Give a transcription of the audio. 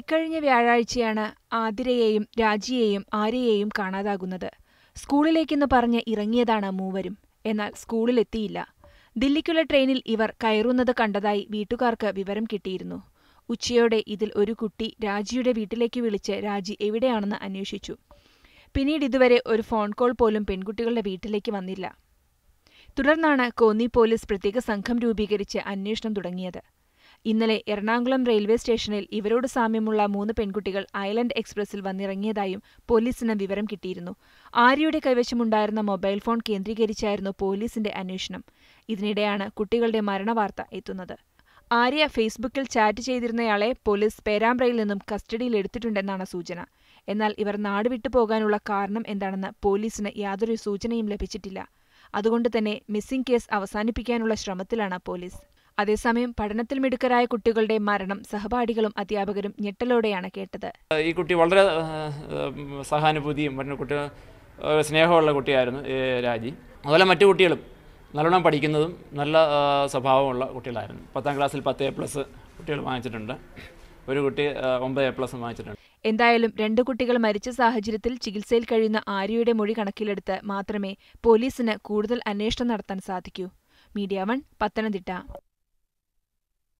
ഇക്കഴിഞ്ഞ വ്യാഴാഴ്ചയാണ് ആതിരയെയും രാജിയെയും ആര്യയെയും കാണാതാകുന്നത് സ്കൂളിലേക്കെന്ന് പറഞ്ഞ് ഇറങ്ങിയതാണ് മൂവരും എന്നാൽ സ്കൂളിലെത്തിയില്ല ദില്ലിക്കുള്ള ട്രെയിനിൽ ഇവർ കയറുന്നത് കണ്ടതായി വീട്ടുകാർക്ക് വിവരം കിട്ടിയിരുന്നു ഉച്ചയോടെ ഇതിൽ ഒരു കുട്ടി രാജിയുടെ വീട്ടിലേക്ക് വിളിച്ച് രാജി എവിടെയാണെന്ന് അന്വേഷിച്ചു പിന്നീട് ഇതുവരെ ഒരു ഫോൺ കോൾ പോലും പെൺകുട്ടികളുടെ വീട്ടിലേക്ക് വന്നില്ല തുടർന്നാണ് കോന്നി പോലീസ് പ്രത്യേക സംഘം രൂപീകരിച്ച് അന്വേഷണം തുടങ്ങിയത് ഇന്നലെ എറണാകുളം റെയിൽവേ സ്റ്റേഷനിൽ ഇവരോട് സാമ്യമുള്ള മൂന്ന് പെൺകുട്ടികൾ ഐലൻഡ് എക്സ്പ്രസിൽ വന്നിറങ്ങിയതായും പോലീസിന് വിവരം കിട്ടിയിരുന്നു ആര്യയുടെ കൈവശമുണ്ടായിരുന്ന മൊബൈൽ ഫോൺ കേന്ദ്രീകരിച്ചായിരുന്നു പോലീസിന്റെ അന്വേഷണം ഇതിനിടെയാണ് കുട്ടികളുടെ മരണവാർത്ത എത്തുന്നത് ആര്യ ഫേസ്ബുക്കിൽ ചാറ്റ് ചെയ്തിരുന്നയാളെ പോലീസ് പേരാമ്പ്രയിൽ നിന്നും കസ്റ്റഡിയിലെടുത്തിട്ടുണ്ടെന്നാണ് സൂചന എന്നാൽ ഇവർ നാടുവിട്ടു പോകാനുള്ള കാരണം എന്താണെന്ന് പോലീസിന് യാതൊരു സൂചനയും ലഭിച്ചിട്ടില്ല അതുകൊണ്ട് തന്നെ മിസ്സിംഗ് കേസ് അവസാനിപ്പിക്കാനുള്ള ശ്രമത്തിലാണ് പോലീസ് അതേസമയം പഠനത്തിൽ മിടുക്കരായ കുട്ടികളുടെ മരണം സഹപാഠികളും അധ്യാപകരും ഞെട്ടലോടെയാണ് കേട്ടത് ഈ കുട്ടി വളരെ സഹാനുഭൂതിയും മറ്റു കുട്ടി സ്നേഹമുള്ള കുട്ടിയായിരുന്നു രാജി അതുപോലെ മറ്റു കുട്ടികളും നല്ലോണം പഠിക്കുന്നതും നല്ല സ്വഭാവമുള്ള കുട്ടികളായിരുന്നു പത്താം ക്ലാസ്സിൽ പത്ത് എ പ്ലസ് കുട്ടികൾ വാങ്ങിച്ചിട്ടുണ്ട് ഒരു കുട്ടി ഒമ്പത് എ പ്ലസ് വാങ്ങിച്ചിട്ടുണ്ട് എന്തായാലും രണ്ട് കുട്ടികൾ മരിച്ച സാഹചര്യത്തിൽ ചികിത്സയിൽ കഴിയുന്ന ആര്യയുടെ മൊഴി കണക്കിലെടുത്ത് മാത്രമേ പോലീസിന് കൂടുതൽ അന്വേഷണം നടത്താൻ സാധിക്കൂ മീഡിയ വൺ പത്തനംതിട്ട